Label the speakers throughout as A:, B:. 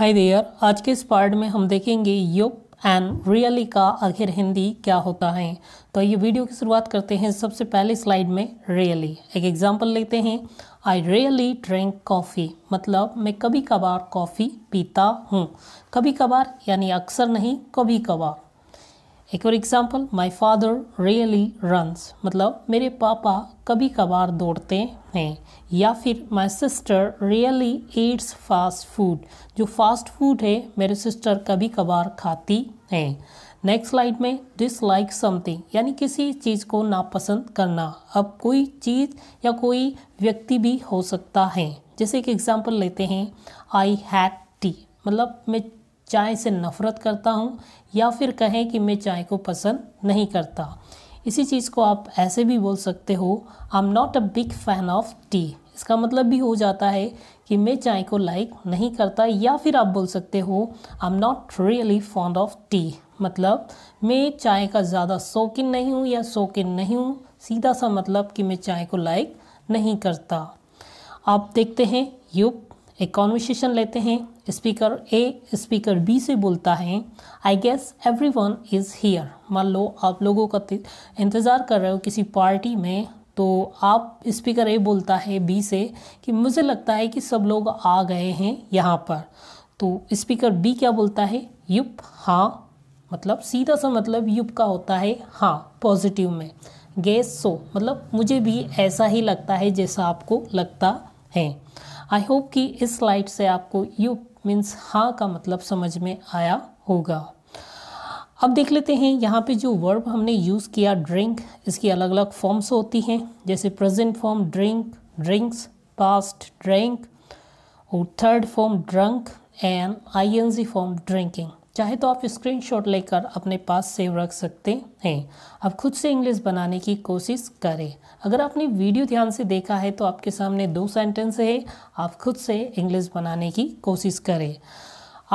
A: hi there आज के इस पार्ट में हम देखेंगे युप एंड रियली का आखिर हिंदी क्या होता है तो ये वीडियो की शुरुआत करते हैं सबसे पहले स्लाइड में रियली एक एग्जांपल लेते हैं आई रियली ड्रिंक कॉफ़ी मतलब मैं कभी कभार कॉफ़ी पीता हूँ कभी कभार यानी अक्सर नहीं कभी कभार एक और example my father really runs मतलब मेरे पापा कभी कभार दौड़ते हैं या फिर my sister really eats fast food जो फास्ट फूड है मेरे सिस्टर कभी कभार खाती हैं नेक्स्ट स्लाइड में डिसलाइक समथिंग यानी किसी चीज़ को नापसंद करना अब कोई चीज़ या कोई व्यक्ति भी हो सकता है जैसे एक एग्जाम्पल लेते हैं आई हैड टी मतलब मैं चाय से नफ़रत करता हूँ या फिर कहें कि मैं चाय को पसंद नहीं करता इसी चीज़ को आप ऐसे भी बोल सकते हो I am not a big fan of tea इसका मतलब भी हो जाता है कि मैं चाय को लाइक नहीं करता या फिर आप बोल सकते हो I am not really fond of tea मतलब मैं चाय का ज़्यादा शौकीन नहीं हूँ या शौकीन नहीं हूँ सीधा सा मतलब कि मैं चाय को लाइक नहीं करता आप देखते हैं यू एक कॉन्वर्सेशन लेते हैं स्पीकर ए स्पीकर बी से बोलता है I guess everyone is here मान लो आप लोगों का इंतज़ार कर रहे हो किसी पार्टी में तो आप स्पीकर ए बोलता है बी से कि मुझे लगता है कि सब लोग आ गए हैं यहाँ पर तो स्पीकर बी क्या बोलता है युप हाँ मतलब सीधा सा मतलब युप का होता है हाँ पॉजिटिव में गेस सो मतलब मुझे भी ऐसा ही लगता है जैसा आपको लगता है आई होप कि इस स्लाइड से आपको यू मीन्स हाँ का मतलब समझ में आया होगा अब देख लेते हैं यहाँ पे जो वर्ब हमने यूज़ किया ड्रिंक इसकी अलग अलग फॉर्म्स होती हैं जैसे present form drink drinks past drink और third form drunk and I N G form drinking चाहे तो आप स्क्रीनशॉट लेकर अपने पास सेव रख सकते हैं अब खुद से इंग्लिश बनाने की कोशिश करें अगर आपने वीडियो ध्यान से देखा है तो आपके सामने दो सेंटेंस है आप खुद से इंग्लिश बनाने की कोशिश करें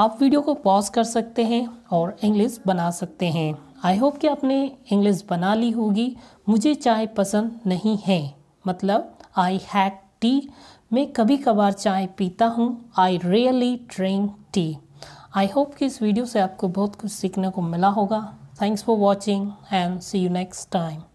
A: आप वीडियो को पॉज कर सकते हैं और इंग्लिश बना सकते हैं आई होप कि आपने इंग्लिश बना ली होगी मुझे चाय पसंद नहीं है मतलब आई हैक टी मैं कभी कभार चाय पीता हूँ I really drink tea I hope कि इस वीडियो से आपको बहुत कुछ सीखने को मिला होगा thanks for watching and see you next time